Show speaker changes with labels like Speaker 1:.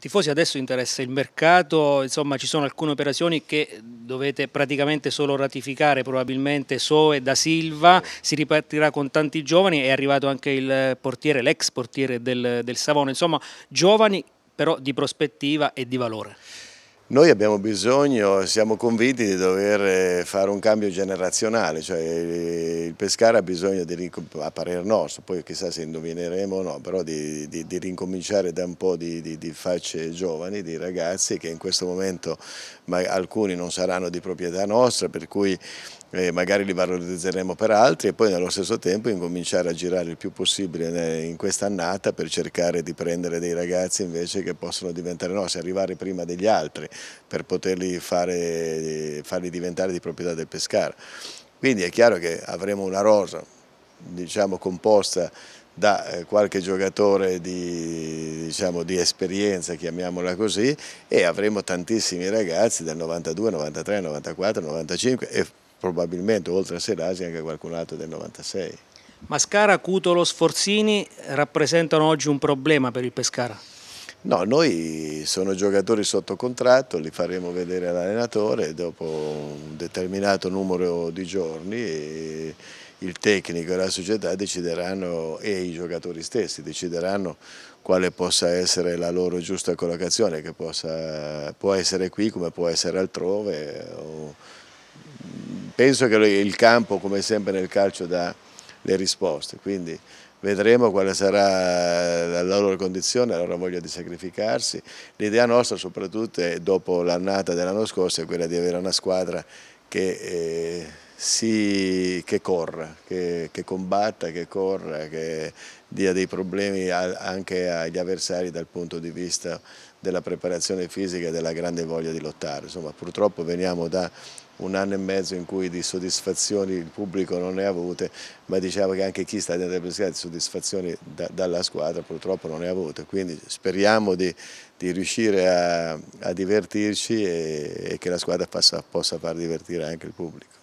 Speaker 1: I tifosi adesso interessa il mercato, insomma ci sono alcune operazioni che dovete praticamente solo ratificare, probabilmente Soe da Silva, si ripartirà con tanti giovani, è arrivato anche il portiere, l'ex portiere del, del Savona, insomma giovani però di prospettiva e di valore.
Speaker 2: Noi abbiamo bisogno, siamo convinti di dover eh, fare un cambio generazionale, cioè eh, il Pescara ha bisogno, di, a parer nostro, poi chissà se indovineremo o no, però di, di, di, rincominciare da un po' di, facce giovani, di ragazzi che in questo momento alcuni non saranno di proprietà nostra, per cui eh, magari li valorizzeremo per altri e poi nello stesso tempo incominciare a girare il più possibile in questa annata per cercare di prendere dei ragazzi invece che possono diventare nostri, arrivare prima degli altri per poterli fare, farli diventare di proprietà del Pescara. Quindi è chiaro che avremo una rosa diciamo, composta da eh, qualche giocatore di, diciamo, di, esperienza, chiamiamola così, e avremo tantissimi ragazzi del 92, 93, 94, 95 e probabilmente oltre a Serasi anche qualcun altro del 96.
Speaker 1: Mascara, Cutolo, Sforzini rappresentano oggi un problema per il Pescara?
Speaker 2: No, noi sono giocatori sotto contratto, li faremo vedere all'allenatore dopo un determinato numero di giorni e il tecnico e la società decideranno e i giocatori stessi decideranno quale possa essere la loro giusta collocazione, che possa, può essere qui come può essere altrove. Penso che il campo, come sempre nel calcio, dà le risposte, quindi vedremo quale sarà la loro condizione, la loro voglia di sacrificarsi. L'idea nostra soprattutto è, dopo l'annata dell'anno scorso è quella di avere una squadra che, eh, si, che corra, che, che, combatta, che corra, che dia dei problemi a, anche agli avversari dal punto di vista della preparazione fisica e della grande voglia di lottare. Insomma, purtroppo veniamo da un anno e mezzo in cui di soddisfazioni il pubblico non ne ha avute, ma diciamo che anche chi sta dentro la pescata di soddisfazioni da, dalla squadra purtroppo non ne ha avute, quindi speriamo di, di riuscire a, a divertirci e, e, che la squadra possa, possa far divertire anche il pubblico.